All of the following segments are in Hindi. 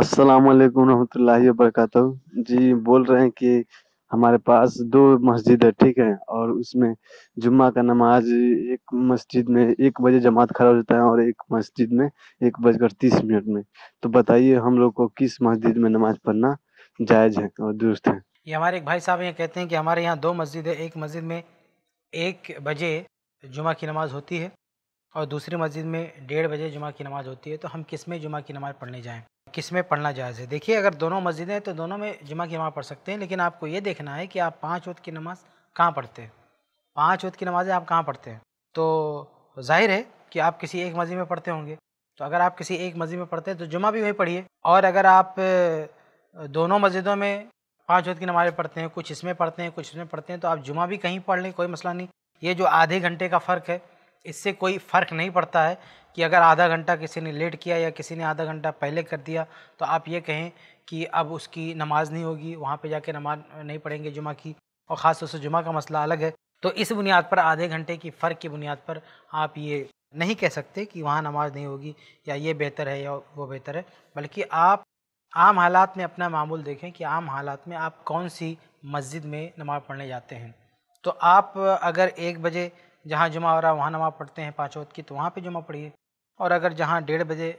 अस्सलाम वालेकुम रहमतुल्लाहि वबरकत जी बोल रहे हैं कि हमारे पास दो मस्जिद है ठीक है और उसमें जुम्मा का नमाज एक मस्जिद में एक बजे जमात खड़ा होता है और एक मस्जिद में एक बजकर तीस मिनट में तो बताइए हम लोग को किस मस्जिद में नमाज पढ़ना जायज़ है और दुरुस्त है ये हमारे एक भाई साहब ये कहते हैं कि हमारे यहाँ दो मस्जिद है एक मस्जिद में एक बजे जुमा की नमाज होती है और दूसरी मस्जिद में डेढ़ बजे जुमा की नमाज होती है तो हम किस में जुमा की नमाज़ पढ़ने जाएँ किस में पढ़ना जायज़ है देखिए अगर दोनों मस्जिदें हैं तो दोनों में जुमा की नमाज़ पढ़ सकते हैं लेकिन आपको ये देखना है कि आप पाँच वक्त की नमाज़ कहाँ पढ़ते हैं पाँच वक्त की नमाज़ें आप कहाँ पढ़ते हैं तो जाहिर है कि आप किसी एक मस्जिद में पढ़ते होंगे तो अगर आप किसी एक मस्जिद में पढ़ते हैं तो जुमा भी वहीं पढ़िए और अगर आप दोनों मस्जिदों में पाँच वक्त की नमाज़ें पढ़ते हैं कुछ इसमें पढ़ते हैं कुछ इसमें पढ़ते हैं तो आप जुमा भी कहीं पढ़ लें कोई मसला नहीं ये जो आधे घंटे का फ़र्क है इससे कोई फ़र्क नहीं पड़ता है कि अगर आधा घंटा किसी ने लेट किया या किसी ने आधा घंटा पहले कर दिया तो आप ये कहें कि अब उसकी नमाज़ नहीं होगी वहाँ पे जाके नमाज नहीं पढ़ेंगे जुमा की और ख़ास तौर से जुमा का मसला अलग है तो इस बुनियाद पर आधे घंटे की फ़र्क की बुनियाद पर आप ये नहीं कह सकते कि वहाँ नमाज नहीं होगी या ये बेहतर है या वो बेहतर है बल्कि आप आम हालात में अपना मामूल देखें कि आम हालात में आप कौन सी मस्जिद में नमाज़ पढ़ने जाते हैं तो आप अगर एक बजे जहाँ जुमा हो रहा है वहाँ नमाज़ पढ़ते हैं पाँच वक्त की तो वहाँ पे जुमा पढ़िए और अगर जहाँ डेढ़ बजे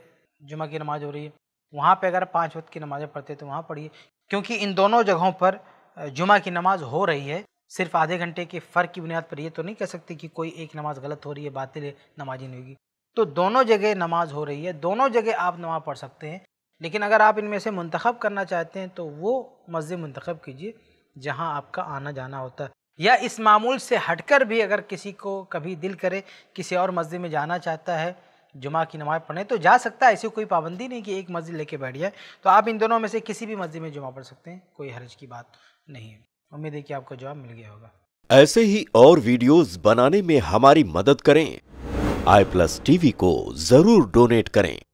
जुमा की नमाज़ हो रही है वहाँ पे अगर पाँच वक्त की नमाज़ें पढ़ते तो वहाँ पढ़िए क्योंकि इन दोनों जगहों पर जुमा की नमाज हो रही है सिर्फ आधे घंटे के फ़र्क की बुनियाद पर यह तो नहीं कह सकते कि कोई एक नमाज़ गलत हो रही है बातिल नमाज ही नहीं होगी तो दोनों जगह नमाज हो रही है दोनों जगह आप नमाज पढ़ सकते हैं लेकिन अगर आप इनमें से मंतखब करना चाहते हैं तो वो मस्जिद मंतखब कीजिए जहाँ आपका आना जाना होता है या इस मामूल से हटकर भी अगर किसी को कभी दिल करे किसी और मस्जिद में जाना चाहता है जुमा की नमाज़ पढ़ने तो जा सकता है ऐसी कोई पाबंदी नहीं कि एक मस्जिद लेके बैठ जाए तो आप इन दोनों में से किसी भी मस्जिद में जुमा पढ़ सकते हैं कोई हर्ज की बात नहीं है उम्मीद है कि आपको जवाब मिल गया होगा ऐसे ही और वीडियोस बनाने में हमारी मदद करें आई प्लस टीवी को जरूर डोनेट करें